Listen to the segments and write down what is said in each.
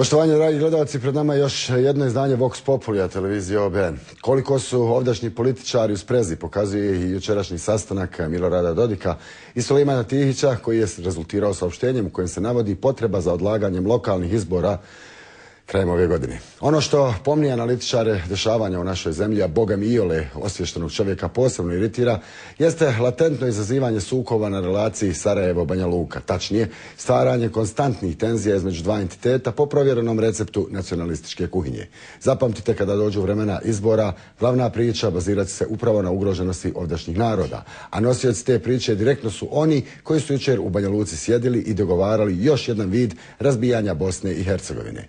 Poštovanje dragi gledalci, pred nama je još jedno izdanje Vox Populja televizije OBN. Koliko su ovdašnji političari u sprezi pokazuje i jučerašnji sastanak Milorada Dodika i Solimana Tihića koji je rezultirao saopštenjem u kojem se navodi potreba za odlaganjem lokalnih izbora krajem ove godine. Ono što pomni analitičare dešavanja u našoj zemlji, a boga mi iole osvještenog čovjeka posebno iritira, jeste latentno izazivanje sukova na relaciji Sarajevo-Banja Luka, tačnije stvaranje konstantnih tenzija između dva entiteta po provjerenom receptu nacionalističke kuhinje. Zapamtite kada dođu vremena izbora, glavna priča bazirati se upravo na ugroženosti ovdašnjih naroda, a nosioci te priče direktno su oni koji su jučer u Banja Luci sjedili i dogovarali još jedan vid razbijanja Bosne i Hercegovine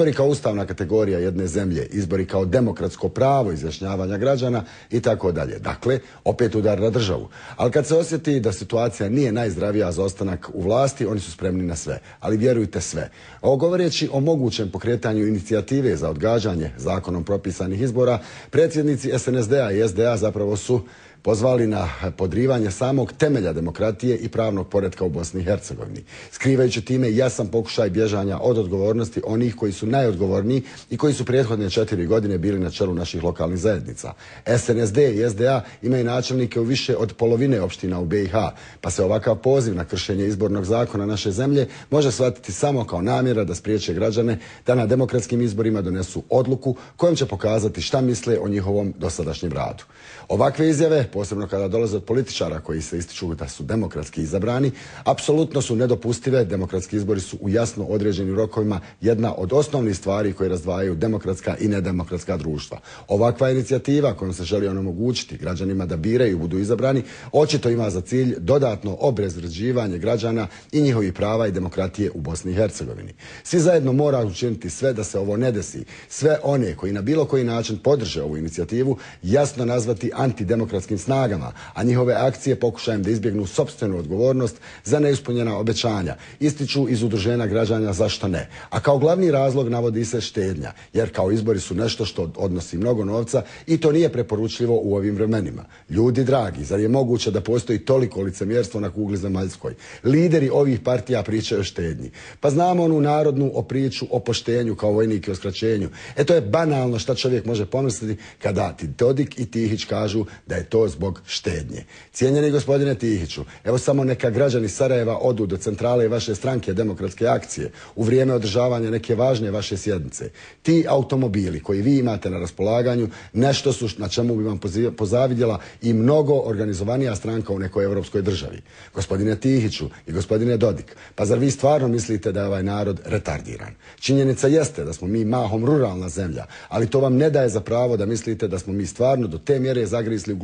izbori kao ustavna kategorija jedne zemlje, izbori kao demokratsko pravo izjašnjavanja građana i tako dalje. Dakle, opet udar na državu. Ali kad se osjeti da situacija nije najzdravija za ostanak u vlasti, oni su spremni na sve. Ali vjerujte sve. Ovo govoreći o mogućem pokretanju inicijative za odgađanje zakonom propisanih izbora, predsjednici SNSD-a i SDA zapravo su pozvali na podrivanje samog temelja demokratije i pravnog poretka u Bosni i Hercegovini, skrivajući time jasan pokušaj bježanja od odgovornosti onih koji su najodgovorniji i koji su prethodne četiri godine bili na čelu naših lokalnih zajednica. SNSD i SDA imaju načelnike u više od polovine opština u BiH, pa se ovakav poziv na kršenje izbornog zakona naše zemlje može shvatiti samo kao namjera da spriječe građane da na demokratskim izborima donesu odluku kojom će pokazati šta misle o njihovom dosadašnjem radu. Ovakve izjave posebno kada dolaze od političara koji se ističu da su demokratski izabrani, apsolutno su nedopustive. Demokratski izbori su u jasno određenim rokovima jedna od osnovnih stvari koje razdvajaju demokratska i nedemokratska društva. Ovakva inicijativa kojom se želi onemogućiti građanima da biraju i budu izabrani, očito ima za cilj dodatno obrezređivanje građana i njihovih prava i demokratije u Bosni i Hercegovini. Svi zajedno mora učiniti sve da se ovo ne desi. Sve one koji na bilo koji način podrže ovu inicijativu jasno nazvati antidemokratskim snagama, a njihove akcije pokušajem da izbjegnu sobstvenu odgovornost za neuspunjena obećanja, ističu iz udruženja građana zašto ne. A kao glavni razlog navodi se štednja, jer kao izbori su nešto što odnosi mnogo novca i to nije preporučljivo u ovim vremenima. Ljudi dragi, zar je moguće da postoji toliko licemjerstvo na kugli zemaljskoj? Lideri ovih partija pričaju o štednji. Pa znamo onu narodnu o priču o poštenju kao vojnik i o skraćenju. E to je banalno šta čovjek može pomisliti kada ti i Tihić kažu da je to zbog štednje. Cijenjeni gospodine Tihiću, evo samo neka građani Sarajeva odu do centrale vaše stranke demokratske akcije u vrijeme održavanja neke važne vaše sjednice. Ti automobili koji vi imate na raspolaganju nešto su na čemu bi vam pozavidjela i mnogo organizovanija stranka u nekoj europskoj državi. Gospodine Tihiću i gospodine Dodik, pa zar vi stvarno mislite da je ovaj narod retardiran? Činjenica jeste da smo mi mahom ruralna zemlja, ali to vam ne daje za pravo da mislite da smo mi stvarno do te mjere zagrisli u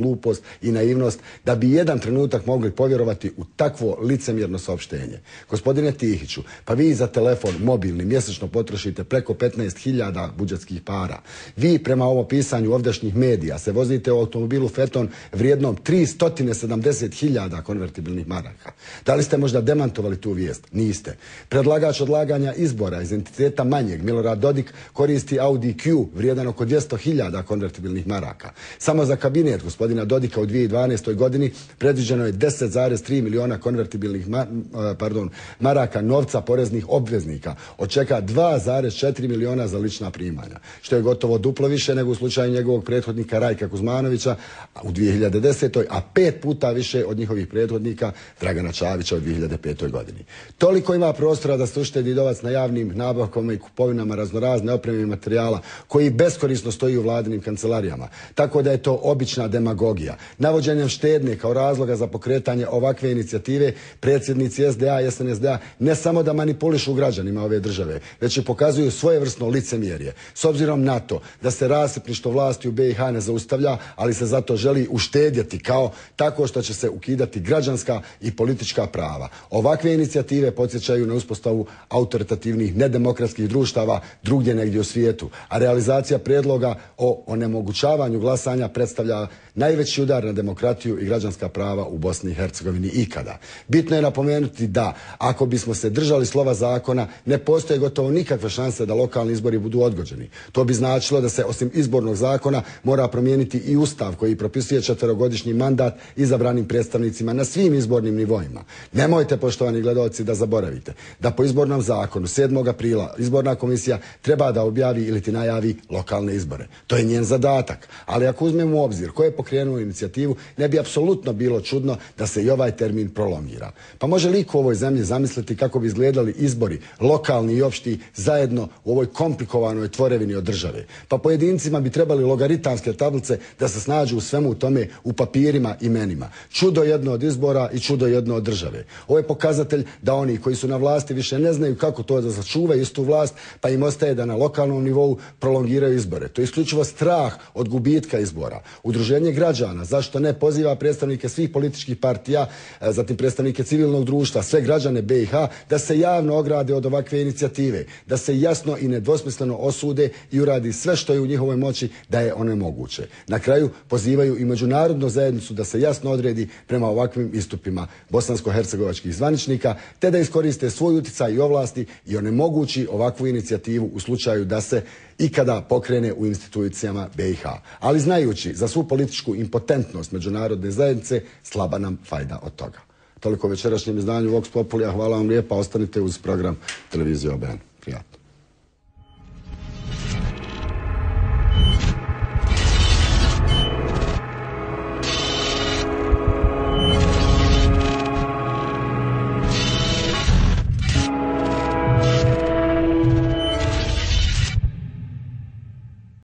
i naivnost da bi jedan trenutak mogli povjerovati u takvo licemjerno saopštenje. Gospodine Tihiću, pa vi za telefon mobilni mjesečno potrošite preko 15.000 budžetskih para. Vi prema ovom pisanju ovdašnjih medija se vozite u automobilu Feton vrijednom 370.000 konvertibilnih maraka. Da li ste možda demantovali tu vijest? Niste. Predlagač odlaganja izbora iz entiteta manjeg Milorad Dodik koristi Audi Q vrijedan oko 200.000 konvertibilnih maraka. Samo za kabinet gospodina Dodik, radnika u 2012. godini predviđeno je 10,3 milijuna konvertibilnih pardon, maraka novca poreznih obveznika, Očeka 2,4 miliona za lična primanja, što je gotovo duplo više nego u slučaju njegovog prethodnika Rajka Kuzmanovića u 2010. a pet puta više od njihovih prethodnika Dragana Čavića u 2005. godini. Toliko ima prostora da se uštedi novac na javnim nabavkama i kupovinama raznorazne opreme i materijala koji beskorisno stoji u vladinim kancelarijama. Tako da je to obična demagogija. Navođenjem štednje kao razloga za pokretanje ovakve inicijative predsjednici SDA i snsd ne samo da manipulišu građanima ove države već i pokazuju svojevrsno licemjerje. S obzirom na to da se rasipništvo vlasti u BiH ne zaustavlja, ali se zato želi uštedjeti kao tako što će se ukidati građanska i politička prava. Ovakve inicijative podsjećaju na uspostavu autoritativnih nedemokratskih društava drugdje negdje u svijetu, a realizacija prijedloga o onemogućavanju glasanja predstavlja najveći udar na demokratiju i građanska prava u Bosni i Hercegovini ikada. Bitno je napomenuti da ako bismo se držali slova zakona ne postoje gotovo nikakve šanse da lokalni izbori budu odgođeni. To bi značilo da se osim izbornog zakona mora promijeniti i ustav koji propisuje četverogodišnji mandat izabranim predstavnicima na svim izbornim nivoima. Nemojte, poštovani gledalci, da zaboravite da po izbornom zakonu 7. aprila izborna komisija treba da objavi ili ti najavi lokalne izbore. To je njen zadatak. Ali ako uzmemo u obzir ko je pokrenuo inicijativu, ne bi apsolutno bilo čudno da se i ovaj termin prolongira. Pa može li u ovoj zemlji zamisliti kako bi izgledali izbori, lokalni i opšti, zajedno u ovoj komplikovanoj tvorevini od države? Pa pojedincima bi trebali logaritanske tablice da se snađu u svemu tome u papirima i menima. Čudo jedno od izbora i čudo jedno od države. Ovo je pokazatelj da oni koji su na vlasti više ne znaju kako to da sačuvaju istu vlast, pa im ostaje da na lokalnom nivou prolongiraju izbore. To je isključivo strah od gubitka izbora. Udruženje građana Zašto ne? Poziva predstavnike svih političkih partija, e, zatim predstavnike civilnog društva, sve građane BiH da se javno ograde od ovakve inicijative, da se jasno i nedvosmisleno osude i uradi sve što je u njihovoj moći da je onemoguće. Na kraju pozivaju i međunarodnu zajednicu da se jasno odredi prema ovakvim istupima bosansko-hercegovačkih zvaničnika te da iskoriste svoj utjecaj i ovlasti i onemogući ovakvu inicijativu u slučaju da se i kada pokrene u institucijama BiH. Ali znajući za svu političku impotentnost međunarodne zajednice, slaba nam fajda od toga. Toliko večerašnjem izdanju Vox a Hvala vam lijepa. Ostanite uz program Televizije OBN.